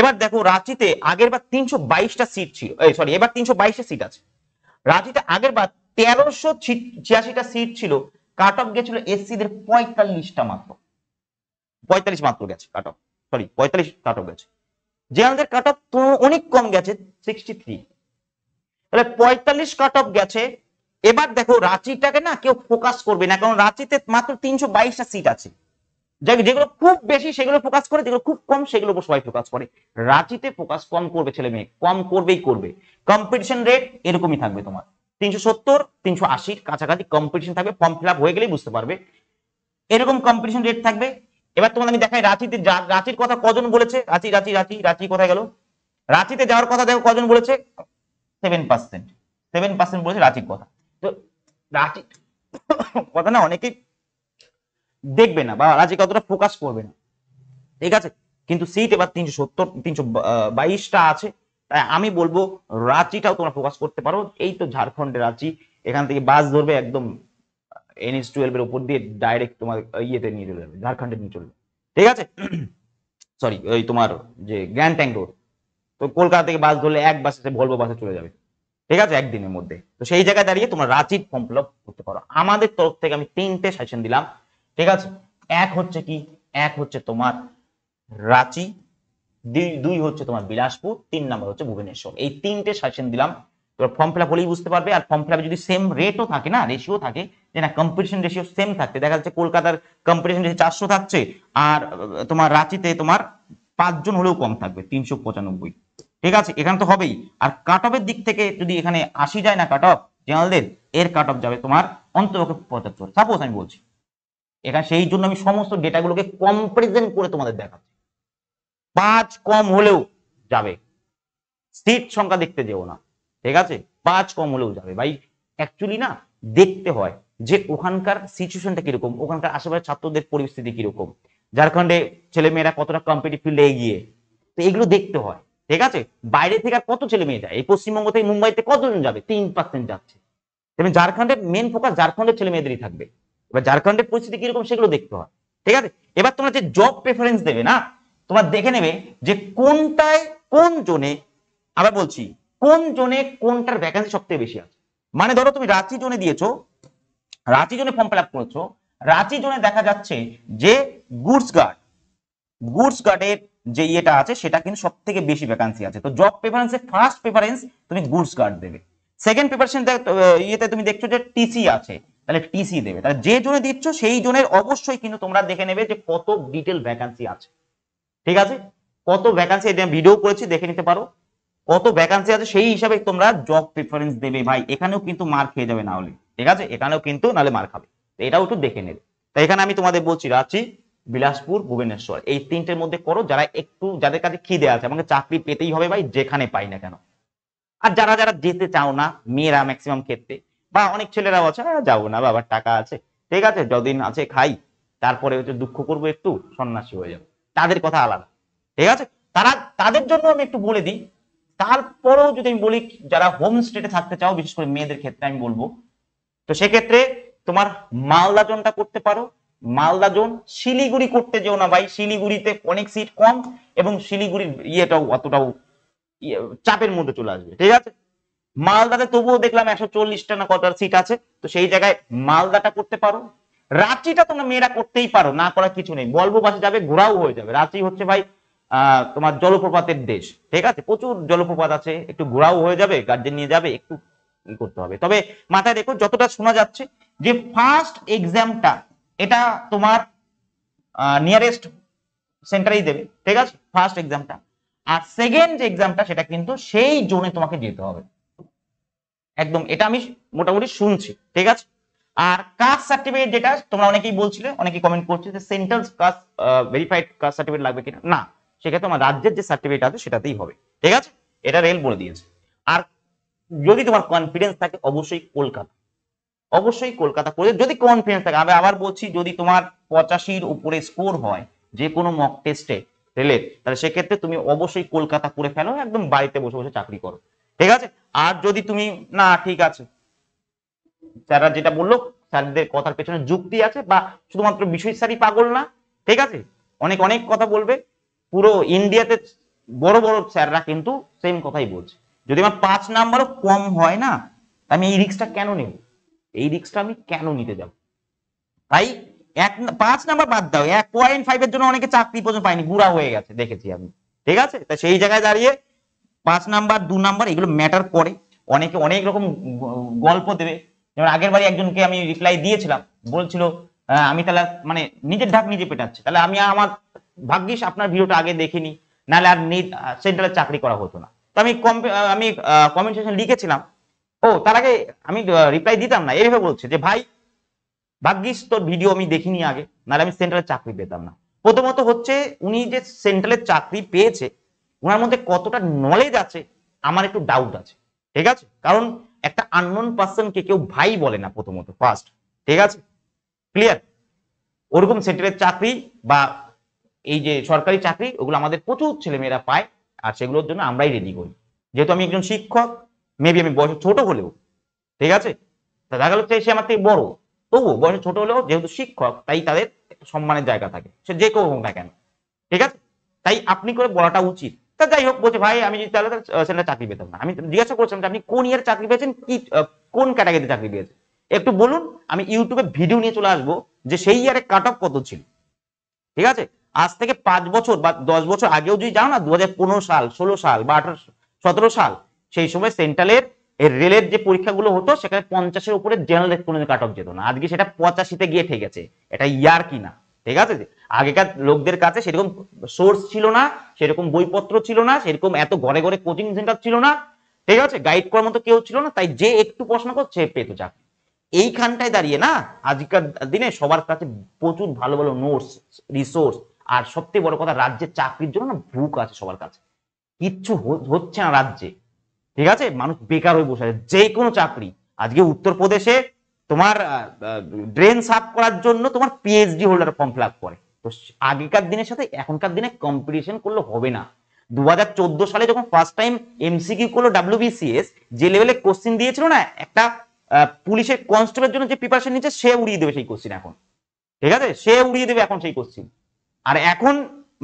এবার দেখো রাঁচিতে আগের বার তিনশো বাইশটা সিট ছিল সরি এবার তিনশো বাইশটা সিট আছে রাঁচিতে আগের বার তেরোশো ছিয়াশিটা সিট ছিল কাট অফ গেছিল এসসিদের পঁয়তাল্লিশটা মাত্র পঁয়তাল্লিশ মাত্র গেছে কাট অফ সরি পঁয়তাল্লিশ কাট অফ গেছে যে আমাদের কাট অফ অনেক কম গেছে সিক্সটি থ্রি তাহলে পঁয়তাল্লিশ কাট অফ গেছে এবার দেখো রাঁচিটাকে না কেউ ফোকাস করবে না কারণ রাঁচিতে মাত্র তিনশো বাইশটা সিট আছে যেগুলো খুব বেশি সেগুলো ফোকাস করে যেগুলো খুব কম সেগুলো সবাই ফোকাস করে রাঁচিতে ফোকাস কম করবে ছেলে মেয়ে কম করবেই করবে কম্পিটিশন রেট এরকমই থাকবে তোমার তিনশো সত্তর তিনশো আশির কাছাকাছি কম্পিটিশন থাকবে ফর্ম ফিল হয়ে গেলেই বুঝতে পারবে এরকম কম্পিটিশন রেট থাকবে এবার তোমাদের আমি দেখাই রাঁচিতে রাঁচির কথা কজন বলেছে রাঁচি রাঁচি রাঁচি রাঁচি কোথায় গেল রাঁচিতে যাওয়ার কথা দেখো কজন বলেছে সেভেন পার্সেন্ট সেভেন পার্সেন্ট বলেছে রাঁচির কথা তো রাঁচি কথা না অনেকেই দেখবে না বা রাঁচি কতটা ফোকাস করবে না ঠিক আছে কিন্তু সিট এবার তিনশো সত্তর তিনশো বাইশটা আছে তাই আমি বলবো রাঁচিটাও তোমরা ফোকাস করতে পারো এই তো ঝাড়খণ্ডের রাঁচি এখান থেকে বাস ধরবে একদম এনএস টুয়েলভের উপর দিয়ে ডাইরেক্ট তোমার ইয়েতে নিয়ে চলে যাবে ঝাড়খণ্ডে নিয়ে চলে ঠিক আছে সরি *clears throat* ওই তোমার যে গ্র্যান্ড ট্যাঙ্ক রোড তো কলকাতা থেকে বাস ধরলে এক বাসে সে ভলভো বাসে চলে যাবে ঠিক আছে একদিনের মধ্যে তো সেই জায়গায় দাঁড়িয়ে তোমরা রাঁচির ফর্ম ফিল আপ করতে পারো আমাদের তরফ থেকে আমি তিনটে সাজেশন দিলাম ঠিক আছে এক হচ্ছে কি এক হচ্ছে তোমার রাঁচি দুই হচ্ছে তোমার বিলাসপুর তিন নাম্বার হচ্ছে ভুবনেশ্বর এই তিনটে সাজেশন দিলাম ফর্ম ফিল আপ হলেই বুঝতে পারবে আর ফর্ম ফিল আপ যদি সেম রেটও থাকে না রেশিও থাকে যে না কম্পিটিশন রেশিও সেম থাকছে দেখা যাচ্ছে কলকাতার কম্পিটিশন রেশিও চারশো থাকছে আর তোমার রাঁচিতে তোমার পাঁচজন হলেও কম থাকবে তিনশো পঁচানব্বই ঠিক আছে এখানে তো হবেই আর কাট অফের দিক থেকে যদি এখানে আসি যায় না কাট অফ জেনারেলদের এর কাট অফ যাবে তোমার অন্তপক্ষে পঁচাত্তর সাপোজ আমি বলছি এখানে সেই জন্য আমি সমস্ত ডেটাগুলোকে কম্পারিজেন করে তোমাদের দেখাচ্ছি পাঁচ কম হলেও যাবে সিট সংখ্যা দেখতে যেও না ঠিক আছে পাঁচ কম হলেও যাবে ভাই অ্যাকচুয়ালি না দেখতে হয় যে ওখানকার সিচুয়েশনটা কিরকম ওখানকার আশেপাশে ছাত্রদের পরিস্থিতি কিরকম ঝাড়খণ্ডে ছেলেমেয়েরা কতটা কম্পিটিভ ফিল্ডে এগিয়ে তো এগুলো দেখতে হয় ঠিক আছে বাইরে থেকে আর কত ছেলে মেয়ে যায় এই পশ্চিমবঙ্গ থেকে মুম্বাইতে কতজন যাবে তিন পার্সেন্ট যাচ্ছে এবং ঝাড়খণ্ডের মেন ফোকাস ঝাড়খণ্ডের ছেলে মেয়েদেরই থাকবে এবার ঝাড়খণ্ডের পরিস্থিতি কিরকম সেগুলো দেখতে হয় ঠিক আছে এবার তোমরা যে জব প্রেফারেন্স দেবে না তোমার দেখে নেবে যে কোনটায় কোন জোনে আবার বলছি কোন জোনে কোনটার ভ্যাকেন্সি সবথেকে বেশি আছে মানে ধরো তুমি রাঁচি জোনে দিয়েছো রাঁচি জোনে ফর্ম ফিল করেছো রাঁচি জোনে দেখা যাচ্ছে যে গুডস গার্ড গুডস গার্ডের যে ইয়েটা আছে সেটা কিন্তু সব থেকে বেশি ভ্যাকান্সি আছে তো জব প্রেফারেন্সে ফার্স্ট প্রেফারেন্স তুমি গুডস গার্ড দেবে সেকেন্ড প্রিপারেশন ইয়েতে তুমি দেখছো যে টিসি আছে তাহলে টিসি দেবে তাহলে যে জোনে দিচ্ছ সেই জোনের অবশ্যই কিন্তু তোমরা দেখে নেবে যে কত ডিটেল ভ্যাকান্সি আছে ঠিক আছে কত ভ্যাকান্সি ভিডিও করেছি দেখে নিতে পারো কত ভ্যাকান্সি আছে সেই হিসাবে তোমরা জব প্রেফারেন্স দেবে ভাই এখানেও কিন্তু মার খেয়ে যাবে না হলে ঠিক আছে এখানেও কিন্তু নালে মার খাবে এটাও একটু দেখে নেবে তো এখানে আমি তোমাদের বলছি রাঁচি বিলাসপুর ভুবনেশ্বর এই তিনটের মধ্যে করো যারা একটু যাদের কাছে খিদে আছে আমাকে চাকরি পেতেই হবে ভাই যেখানে পাই না কেন আর যারা যারা যেতে চাও না মেয়েরা ম্যাক্সিমাম ক্ষেত্রে বা অনেক ছেলেরাও আছে যাবো না বাবার টাকা আছে ঠিক আছে যদিন আছে খাই তারপরে হচ্ছে দুঃখ করব একটু সন্ন্যাসী হয়ে যাবো তাদের কথা আলাদা ঠিক আছে তারা তাদের জন্য আমি একটু বলে দিই তারপরেও যদি আমি বলি যারা হোম স্টেটে থাকতে চাও বিশেষ করে মেয়েদের ক্ষেত্রে আমি বলবো তো সেক্ষেত্রে তোমার মালদা জোনটা করতে পারো মালদা জোন শিলিগুড়ি করতে যেও না ভাই শিলিগুড়িতে অনেক সিট কম এবং শিলিগুড়ির ইয়েটাও অতটাও ইয়ে, চাপের মধ্যে চলে আসবে ঠিক আছে মালদাতে তবুও দেখলাম একশো চল্লিশটা না কটার সিট আছে তো সেই জায়গায় মালদাটা করতে পারো রাঁচিটা তোমরা মেয়েরা করতেই পারো না করার কিছু নেই বলবো বাসে যাবে ঘোরাও হয়ে যাবে রাঁচি হচ্ছে ভাই তোমার জলপ্রপাতের দেশ ঠিক আছে প্রচুর জলপ্রপাত আছে একটু ঘোরাও হয়ে যাবে গার্জেন নিয়ে যাবে একটু করতে হবে তবে মাথায় দেখো যতটা শোনা যাচ্ছে যে ফার্স্ট এক্সামটা এটা তোমার নিয়ারেস্ট সেন্টারেই দেবে ঠিক আছে ফার্স্ট এক্সামটা আর সেকেন্ড যে এক্সামটা সেটা কিন্তু সেই জোনে তোমাকে যেতে হবে একদম এটা আমি মোটামুটি শুনছি ঠিক আছে আর কাস্ট সার্টিফিকেট যেটা তোমরা অনেকেই বলছিলে অনেকেই কমেন্ট করছে যে central caste verified caste certificate লাগবে কিনা না সেক্ষেত্রে আমার রাজ্যের যে সার্টিফিকেট আছে সেটাতেই হবে ঠিক আছে এটা রেল বলে দিয়েছে আর যদি তোমার কনফিডেন্স থাকে অবশ্যই কলকাতা অবশ্যই কলকাতা করে যদি কনফিডেন্স থাকে আমি আবার বলছি যদি তোমার পঁচাশির উপরে স্কোর হয় যে কোনো মক টেস্টে রেলের তাহলে সেক্ষেত্রে তুমি অবশ্যই কলকাতা করে ফেলো একদম বাড়িতে বসে বসে চাকরি করো ঠিক আছে আর যদি তুমি না ঠিক আছে স্যাররা যেটা বললো স্যারদের কথার পেছনে যুক্তি আছে বা শুধুমাত্র বিষয় স্যারই পাগল না ঠিক আছে অনেক অনেক কথা বলবে পুরো ইন্ডিয়াতে বড় বড় স্যাররা কিন্তু সেম কথাই বলছে যদি আমার পাঁচ নাম্বারও কম হয় না আমি এই রিক্সটা কেন নেব এই রিক্সটা আমি কেন নিতে যাব তাই এক পাঁচ নাম্বার বাদ দাও এক পয়েন্ট ফাইভ এর জন্য অনেকে চাকরি পর্যন্ত পাইনি বুড়া হয়ে গেছে দেখেছি আমি ঠিক আছে তা সেই জায়গায় দাঁড়িয়ে পাঁচ নাম্বার দু নাম্বার এগুলো ম্যাটার করে অনেকে অনেক রকম গল্প দেবে যেমন আগের বারে একজনকে আমি রিপ্লাই দিয়েছিলাম বলছিল আমি তাহলে মানে নিজের ঢাক নিজে পেটাচ্ছি তাহলে আমি আমার ভাগ্যিস আপনার ভিডিওটা আগে দেখিনি নাহলে আর সেন্ট্রালে চাকরি করা হতো না তো আমি আমি কমেন্ট সেকশন লিখেছিলাম ও তার আগে আমি রিপ্লাই দিতাম না এইভাবে বলছে যে ভাই ভাগ্যিস তোর ভিডিও আমি দেখিনি আগে নাহলে আমি সেন্ট্রালের চাকরি পেতাম না প্রথমত হচ্ছে উনি যে সেন্ট্রালের চাকরি পেয়েছে ওনার মধ্যে কতটা নলেজ আছে আমার একটু ডাউট আছে ঠিক আছে কারণ একটা আননোন পার্সনকে কেউ ভাই বলে না প্রথমত ফার্স্ট ঠিক আছে ক্লিয়ার ওরকম সেন্ট্রালের চাকরি বা এই যে সরকারি চাকরি ওগুলো আমাদের প্রচুর ছেলেমেয়েরা পায় আর সেগুলোর জন্য আমরাই রেডি করি যেহেতু আমি একজন শিক্ষক মেবি আমি বয়স ছোট হলেও ঠিক আছে দেখা গেল সে আমার থেকে বড় তবুও বয়স ছোট হলেও যেহেতু শিক্ষক তাই তাদের সম্মানের জায়গা থাকে সে যে কেউ হোক না কেন ঠিক আছে তাই আপনি করে বলাটা উচিত তা যাই হোক বলছে ভাই আমি যদি তাহলে সেটা চাকরি পেতাম না আমি জিজ্ঞাসা করছিলাম যে আপনি কোন ইয়ার চাকরি পেয়েছেন কি কোন ক্যাটাগরিতে চাকরি পেয়েছেন একটু বলুন আমি ইউটিউবে ভিডিও নিয়ে চলে আসবো যে সেই ইয়ারে কাট অফ কত ছিল ঠিক আছে আজ থেকে পাঁচ বছর বা দশ বছর আগেও যদি যাও না দু সাল ষোলো সাল বা আঠারো সতেরো সাল সেই সময় সেন্ট্রালের রেলের যে পরীক্ষাগুলো হতো সেখানে পঞ্চাশের উপরে জেনারেল কোনো কাট অফ যেত না আজকে সেটা পঁচাশিতে গিয়ে ঠেকেছে এটা ইয়ার কি না ঠিক আছে আগেকার লোকদের কাছে সেরকম সোর্স ছিল না সেরকম বইপত্র ছিল না সেরকম এত ঘরে ঘরে কোচিং সেন্টার ছিল না ঠিক আছে গাইড করার মতো কেউ ছিল না তাই যে একটু পড়াশোনা করছে পেতো চাকরি এইখানটায় দাঁড়িয়ে না আজকার দিনে সবার কাছে প্রচুর ভালো ভালো নোটস রিসোর্স আর সবচেয়ে বড় কথা রাজ্যের চাকরির জন্য না বুক আছে সবার কাছে কিচ্ছু হচ্ছে না রাজ্যে ঠিক আছে মানুষ বেকার হয়ে বসে আছে যে কোনো চাকরি আজকে উত্তরপ্রদেশে তোমার ড্রেন সাফ করার জন্য তোমার পিএইচডি হোল্ডার ফর্ম ফিল করে তো আগেকার দিনের সাথে এখনকার দিনে কম্পিটিশন করলে হবে না দু সালে যখন ফার্স্ট টাইম এমসিকিউ করলো ডাব্লিউবিসিএস যে লেভেলে কোশ্চিন দিয়েছিল না একটা পুলিশের কনস্টেবলের জন্য যে প্রিপারেশন নিচ্ছে সে উড়িয়ে দেবে সেই কোশ্চিন এখন ঠিক আছে সে উড়িয়ে দেবে এখন সেই কোশ্চিন আর এখন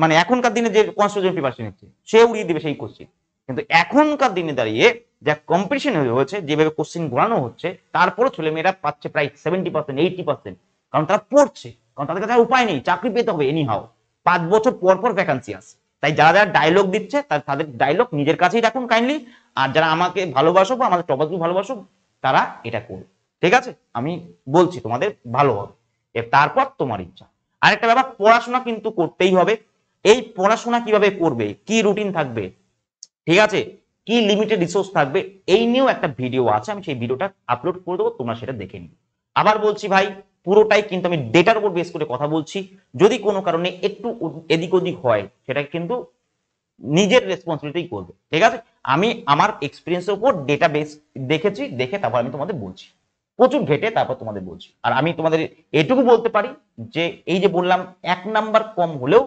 মানে এখনকার দিনে যে কনস্টিটিউশন প্রিপারেশন নিচ্ছে সে উড়িয়ে দিবে সেই কোশ্চিন কিন্তু এখনকার দিনে দাঁড়িয়ে যা কম্পিটিশন হয়েছে যেভাবে কোশ্চিন ঘোরানো হচ্ছে তারপরে ছেলে মেয়েরা পাচ্ছে প্রায় সেভেন্টি পার্সেন্ট এইটি পার্সেন্ট কারণ তারা পড়ছে কারণ তাদের কাছে উপায় নেই চাকরি পেতে হবে এনি হাও পাঁচ বছর পর পর ভ্যাকান্সি আসে তাই যারা যারা ডায়লগ দিচ্ছে তাদের ডায়লগ নিজের কাছেই রাখুন কাইন্ডলি আর যারা আমাকে ভালোবাসো বা আমাদের টপাসকে ভালোবাসো তারা এটা করবে ঠিক আছে আমি বলছি তোমাদের ভালো হবে তারপর তোমার ইচ্ছা আরেকটা ব্যাপার পড়াশোনা কিন্তু করতেই হবে এই পড়াশোনা কিভাবে করবে কি রুটিন থাকবে ঠিক আছে কি লিমিটেড রিসোর্স থাকবে এই নিয়েও একটা ভিডিও আছে আমি সেই ভিডিওটা আপলোড করে দেবো তোমরা সেটা দেখে নিও আবার বলছি ভাই পুরোটাই কিন্তু আমি ডেটার উপর বেস করে কথা বলছি যদি কোনো কারণে একটু এদিক ওদিক হয় সেটা কিন্তু নিজের রেসপন্সিবিলিটি করবে ঠিক আছে আমি আমার এক্সপিরিয়েন্সের উপর ডেটা বেস দেখেছি দেখে তারপর আমি তোমাদের বলছি প্রচুর ঘেটে তারপর তোমাদের বলছি আর আমি তোমাদের এটুকু বলতে পারি যে এই যে বললাম এক নাম্বার কম হলেও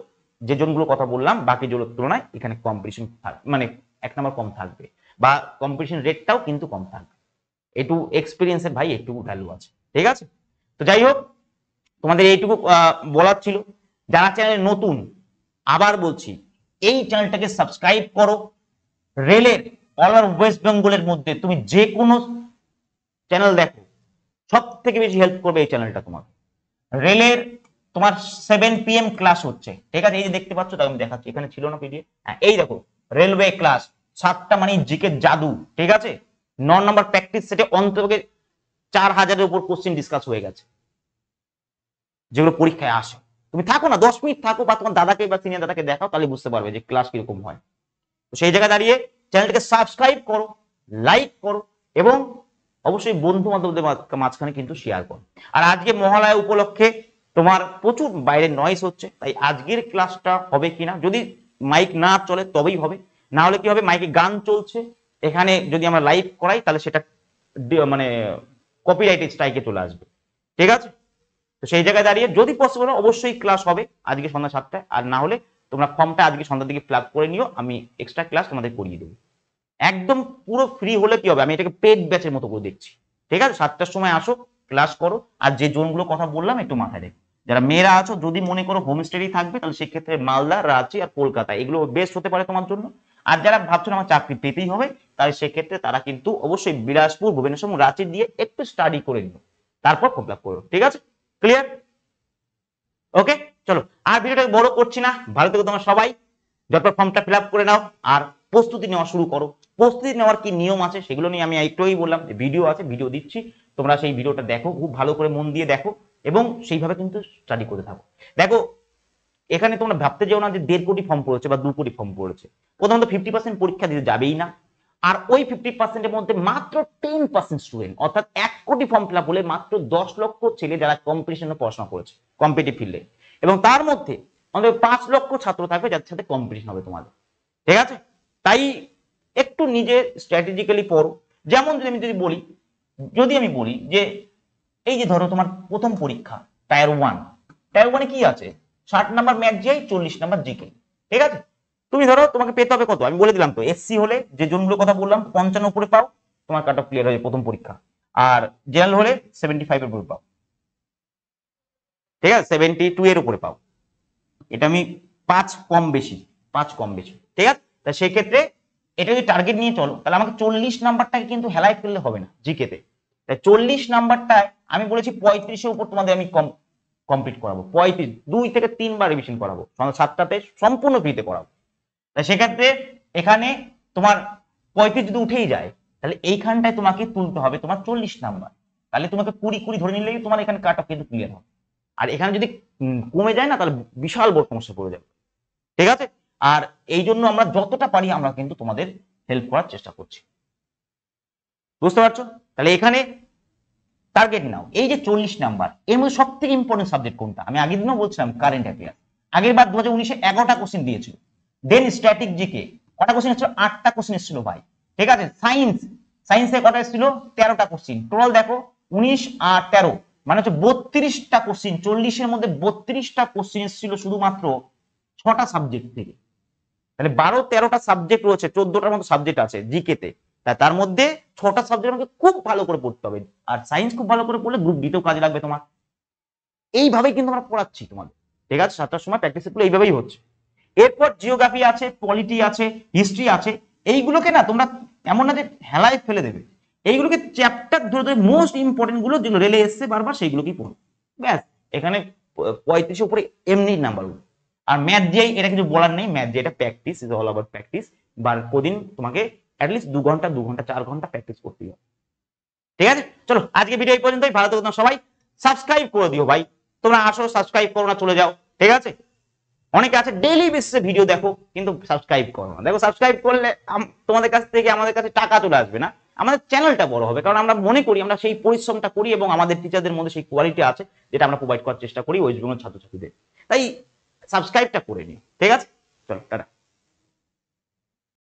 যে জোনগুলো কথা বললাম বাকি জোর তুলনায় এখানে কম্পিটিশন মানে এক নাম্বার কম থাকবে বা কম্পিটিশন রেটটাও কিন্তু কম থাকবে একটু এক্সপিরিয়েন্সের ভাই একটু ভ্যালু আছে ঠিক আছে তো যাই হোক তোমাদের এইটুকু বলার ছিল যারা চ্যানেলে নতুন আবার বলছি এই চ্যানেলটাকে সাবস্ক্রাইব করো রেলের অল ওভার ওয়েস্ট বেঙ্গলের মধ্যে তুমি যে কোনো চ্যানেল দেখো সব থেকে বেশি হেল্প করবে এই চ্যানেলটা তোমার রেলের তোমার সেভেন পিএম ক্লাস হচ্ছে ঠিক আছে এই যে দেখতে পাচ্ছ আমি দেখাচ্ছি এখানে ছিল না পিডিএফ হ্যাঁ এই দেখো রেলওয়ে ক্লাস সাতটা মানে জিকে জাদু ঠিক আছে ন নম্বর প্র্যাকটিস সেটে অন্তপক্ষে চার হাজারের উপর কোশ্চেন ডিসকাস হয়ে গেছে যেগুলো পরীক্ষায় আসে তুমি থাকো না দশ মিনিট থাকো বা তোমার দাদাকে বা সিনিয়র দাদাকে দেখাও তাহলে বুঝতে পারবে যে ক্লাস কিরকম হয় তো সেই জায়গায় দাঁড়িয়ে চ্যানেলটাকে সাবস্ক্রাইব করো লাইক করো এবং অবশ্যই বন্ধু বান্ধবদের মাঝখানে কিন্তু শেয়ার করো আর আজকে মহালয়া উপলক্ষে তোমার প্রচুর বাইরে নয়েস হচ্ছে তাই আজকের ক্লাসটা হবে কিনা যদি মাইক না চলে তবেই হবে না হলে কি হবে মাইকে গান চলছে এখানে যদি আমরা লাইভ করাই তাহলে সেটা মানে কপিরাইট স্ট্রাইকে চলে আসবে ঠিক আছে তো সেই জায়গায় দাঁড়িয়ে যদি পসিবল অবশ্যই ক্লাস হবে আজকে সন্ধ্যা সাতটায় আর না হলে তোমরা ফর্মটা আজকে সন্ধ্যার দিকে ফিল করে নিও আমি এক্সট্রা ক্লাস তোমাদের করিয়ে দেবো একদম পুরো ফ্রি হলে কি হবে আমি এটাকে পেড ব্যাচের মতো করে দেখছি ঠিক আছে সাতটার সময় আসো ক্লাস করো আর যে জোনগুলো কথা বললাম একটু মাথায় রেখো যারা মেয়েরা আছো যদি মনে করো হোম স্টেডি থাকবে তাহলে সেক্ষেত্রে মালদা রাঁচি আর কলকাতা এগুলো বেস্ট হতে পারে তোমার জন্য আর যারা ভাবছো আমার চাকরি পেতেই হবে তাহলে সেক্ষেত্রে তারা কিন্তু অবশ্যই বিলাসপুর ভুবনেশ্বর রাঁচি দিয়ে একটু স্টাডি করে নিও তারপর ফর্ম ফিল করো ঠিক আছে ক্লিয়ার ওকে চলো আর ভিডিওটা বড় করছি না ভালো থেকে তোমার সবাই যত ফর্মটা ফিল করে নাও আর প্রস্তুতি নেওয়া শুরু করো প্রস্তুতি নেওয়ার কি নিয়ম আছে সেগুলো নিয়ে আমি একটুই বললাম ভিডিও আছে ভিডিও দিচ্ছি তোমরা সেই ভিডিওটা দেখো খুব ভালো করে মন দিয়ে দেখো এবং সেইভাবে কিন্তু স্টাডি করে থাকো দেখো এখানে তোমরা ভাবতে যেও না যে দেড় কোটি ফর্ম পড়েছে বা দু কোটি ফর্ম পড়েছে প্রথমত ফিফটি পার্সেন্ট পরীক্ষা দিতে যাবেই না আর ওই ফিফটি পার্সেন্টের মধ্যে মাত্র টেন পার্সেন্ট স্টুডেন্ট অর্থাৎ এক কোটি ফর্ম ফিল আপ হলে মাত্র দশ লক্ষ ছেলে যারা কম্পিটিশনে পড়াশোনা করেছে কম্পিটিভ ফিল্ডে এবং তার মধ্যে আমাদের পাঁচ লক্ষ ছাত্র থাকবে যাদের সাথে কম্পিটিশন হবে তোমাদের ঠিক আছে তাই একটু নিজে স্ট্র্যাটেজিক্যালি পড়ো যেমন যদি আমি যদি বলি যদি আমি বলি যে এই যে ধরো তোমার প্রথম পরীক্ষা টায়ার ওয়ান টায়ার ওয়ানে কি আছে ষাট নাম্বার ম্যাথ জিআই চল্লিশ নাম্বার জিকে ঠিক আছে তুমি ধরো তোমাকে পেতে হবে কত আমি বলে দিলাম তো এসসি হলে যে জোনগুলোর কথা বললাম পঞ্চান্ন উপরে পাও তোমার কাট অফ ক্লিয়ার হয়ে প্রথম পরীক্ষা আর জেনারেল হলে সেভেন্টি ফাইভের উপরে পাও ঠিক আছে সেভেন্টি টু এর উপরে পাও এটা আমি পাঁচ কম বেশি পাঁচ কম বেশি ঠিক আছে তা সেক্ষেত্রে এটা যদি টার্গেট নিয়ে চলো তাহলে আমাকে চল্লিশ নাম্বারটাকে কিন্তু হেলাই ফেললে হবে না জিকেতে তাই চল্লিশ নাম্বারটায় আমি বলেছি পঁয়ত্রিশের উপর তোমাদের আমি কম কমপ্লিট করাবো পঁয়ত্রিশ দুই থেকে তিনবার রিভিশন করাবো সাতটাতে সম্পূর্ণ ফ্রিতে করাবো তাই সেক্ষেত্রে এখানে তোমার পঁয়ত্রিশ যদি উঠেই যায় তাহলে এইখানটায় তোমাকে তুলতে হবে তোমার চল্লিশ নাম্বার তাহলে তোমাকে কুড়ি কুড়ি ধরে নিলেই তোমার এখানে কাট অফ কিন্তু ক্লিয়ার হবে আর এখানে যদি কমে যায় না তাহলে বিশাল বড় সমস্যা পড়ে যাবে ঠিক আছে আর এই জন্য আমরা যতটা পারি আমরা কিন্তু তোমাদের হেল্প করার চেষ্টা করছি বুঝতে পারছো তাহলে এখানে টার্গেট নাও এই যে চল্লিশ নাম্বার এর মধ্যে সব থেকে ইম্পর্টেন্ট সাবজেক্ট কোনটা আমি আগের দিনও বলছিলাম কারেন্ট অ্যাফেয়ার আগের বার দু হাজার উনিশে এগারোটা কোশ্চেন দিয়েছিল দেন স্ট্র্যাটিক জিকে কটা কোশ্চেন এসেছিল আটটা কোশ্চেন এসেছিল ভাই ঠিক আছে সায়েন্স সায়েন্সে কটা এসেছিল তেরোটা কোশ্চেন টোটাল দেখো উনিশ আর তেরো মানে হচ্ছে বত্রিশটা কোশ্চেন চল্লিশের মধ্যে বত্রিশটা কোশ্চেন এসেছিল শুধুমাত্র ছটা সাবজেক্ট থেকে মানে বারো তেরোটা সাবজেক্ট রয়েছে চোদ্দটার মতো সাবজেক্ট আছে জিকে তে তার মধ্যে ছটা সাবজেক্ট আমাকে খুব ভালো করে পড়তে হবে আর সায়েন্স খুব ভালো করে পড়লে গ্রুপ ডিতেও কাজে লাগবে তোমার এইভাবেই কিন্তু আমরা পড়াচ্ছি তোমাদের ঠিক আছে সাতটার সময় প্র্যাকটিস গুলো এইভাবেই হচ্ছে এরপর জিওগ্রাফি আছে পলিটি আছে হিস্ট্রি আছে এইগুলোকে না তোমরা এমন না যে হেলায় ফেলে দেবে এইগুলোকে চ্যাপ্টার ধরে ধরে মোস্ট ইম্পর্টেন্ট গুলো যেগুলো রেলে এসছে বারবার সেইগুলোকেই পড়ো ব্যাস এখানে পঁয়ত্রিশের উপরে এমনি নাম্বার আর ম্যাথ দিয়ে এটা কিছু বলার নেই ম্যাথ দিয়ে এটা practice is all about practice বার প্রতিদিন তোমাকে অ্যাটলিস্ট দু ঘন্টা দু ঘন্টা চার ঘন্টা প্র্যাকটিস করতে হবে ঠিক আছে চলো আজকে ভিডিও এই পর্যন্তই ভালো থাকো সবাই সাবস্ক্রাইব করে দিও ভাই তোমরা আসো সাবস্ক্রাইব করো না চলে যাও ঠিক আছে অনেকে আছে ডেইলি বেসিসে ভিডিও দেখো কিন্তু সাবস্ক্রাইব করো না দেখো সাবস্ক্রাইব করলে তোমাদের কাছ থেকে আমাদের কাছে টাকা চলে আসবে না আমাদের চ্যানেলটা বড় হবে কারণ আমরা মনে করি আমরা সেই পরিশ্রমটা করি এবং আমাদের টিচারদের মধ্যে সেই কোয়ালিটি আছে যেটা আমরা প্রোভাইড করার চেষ্টা করি ওয়েস্ট বেঙ্গল ছাত্রছাত্রীদের তাই সাবস্ক্রাইবটা করে নিই ঠিক আছে চলো টাটা